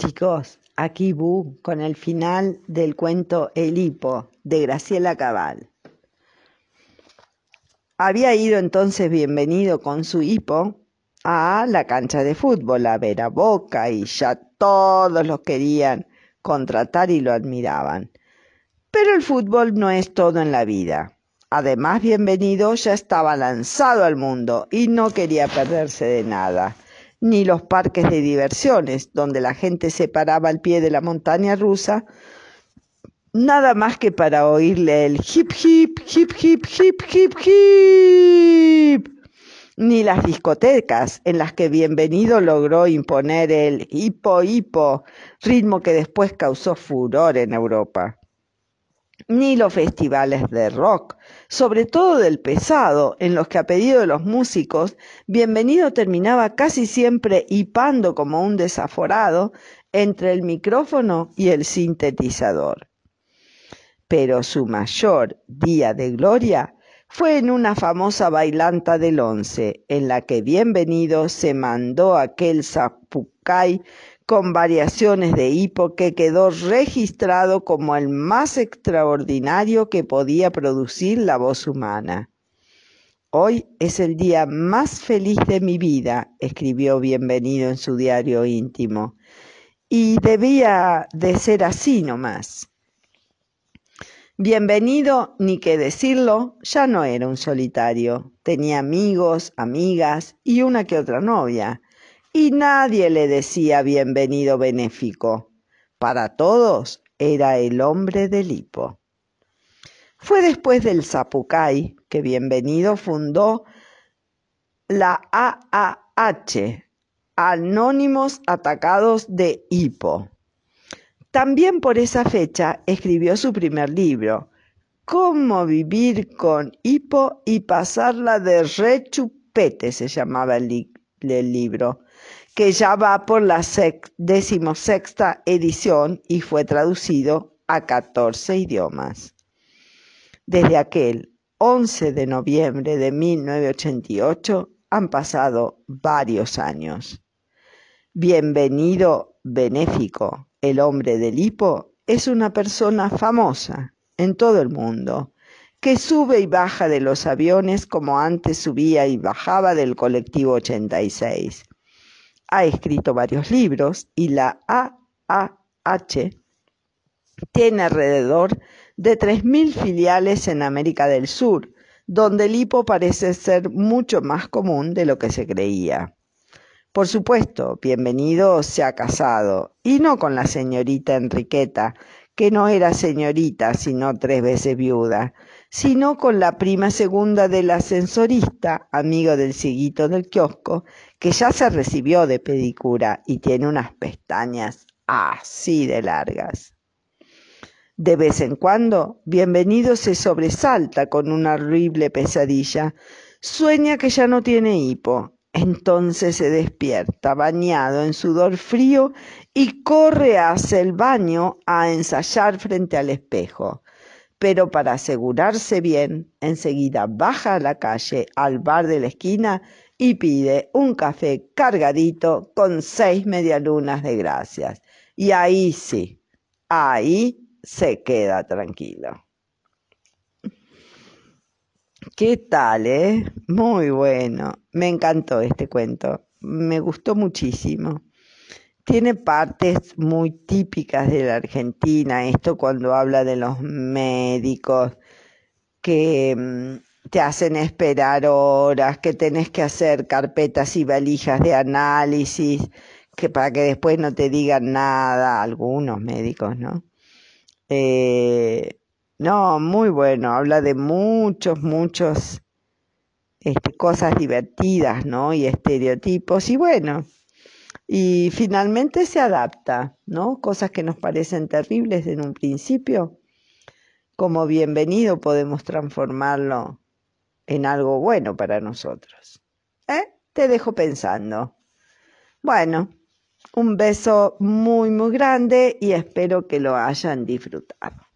Chicos, aquí Bu con el final del cuento El hipo de Graciela Cabal. Había ido entonces bienvenido con su hipo a la cancha de fútbol a ver a Boca y ya todos los querían contratar y lo admiraban. Pero el fútbol no es todo en la vida. Además, bienvenido ya estaba lanzado al mundo y no quería perderse de nada ni los parques de diversiones, donde la gente se paraba al pie de la montaña rusa, nada más que para oírle el hip hip, hip hip, hip hip, hip, ni las discotecas en las que Bienvenido logró imponer el hipo hipo, ritmo que después causó furor en Europa ni los festivales de rock, sobre todo del pesado, en los que a pedido de los músicos, Bienvenido terminaba casi siempre hipando como un desaforado entre el micrófono y el sintetizador. Pero su mayor día de gloria fue en una famosa bailanta del once, en la que Bienvenido se mandó aquel zapucay con variaciones de hipo que quedó registrado como el más extraordinario que podía producir la voz humana. Hoy es el día más feliz de mi vida, escribió Bienvenido en su diario íntimo. Y debía de ser así nomás. Bienvenido, ni que decirlo, ya no era un solitario. Tenía amigos, amigas y una que otra novia y nadie le decía bienvenido benéfico. Para todos era el hombre del hipo. Fue después del Zapucay que Bienvenido fundó la AAH, Anónimos Atacados de Hipo. También por esa fecha escribió su primer libro, Cómo vivir con hipo y pasarla de rechupete, se llamaba el libro que ya va por la decimosexta edición y fue traducido a 14 idiomas. Desde aquel 11 de noviembre de 1988 han pasado varios años. Bienvenido Benéfico, el hombre del hipo, es una persona famosa en todo el mundo, que sube y baja de los aviones como antes subía y bajaba del colectivo 86 ha escrito varios libros y la AAH tiene alrededor de 3.000 filiales en América del Sur, donde el hipo parece ser mucho más común de lo que se creía. Por supuesto, bienvenido se ha casado, y no con la señorita Enriqueta, que no era señorita, sino tres veces viuda, sino con la prima segunda del ascensorista, amigo del ciguito del kiosco, que ya se recibió de pedicura y tiene unas pestañas así de largas. De vez en cuando, bienvenido se sobresalta con una horrible pesadilla. Sueña que ya no tiene hipo entonces se despierta, bañado en sudor frío, y corre hacia el baño a ensayar frente al espejo. Pero para asegurarse bien, enseguida baja a la calle, al bar de la esquina, y pide un café cargadito con seis medialunas de gracias. Y ahí sí, ahí se queda tranquilo. ¿Qué tal, eh? Muy bueno. Me encantó este cuento. Me gustó muchísimo. Tiene partes muy típicas de la Argentina, esto cuando habla de los médicos que mm, te hacen esperar horas, que tenés que hacer carpetas y valijas de análisis, que para que después no te digan nada, algunos médicos, ¿no? Eh, no, muy bueno, habla de muchos, muchos este, cosas divertidas, ¿no? Y estereotipos, y bueno, y finalmente se adapta, ¿no? Cosas que nos parecen terribles en un principio, como bienvenido podemos transformarlo en algo bueno para nosotros. ¿Eh? Te dejo pensando. Bueno, un beso muy, muy grande y espero que lo hayan disfrutado.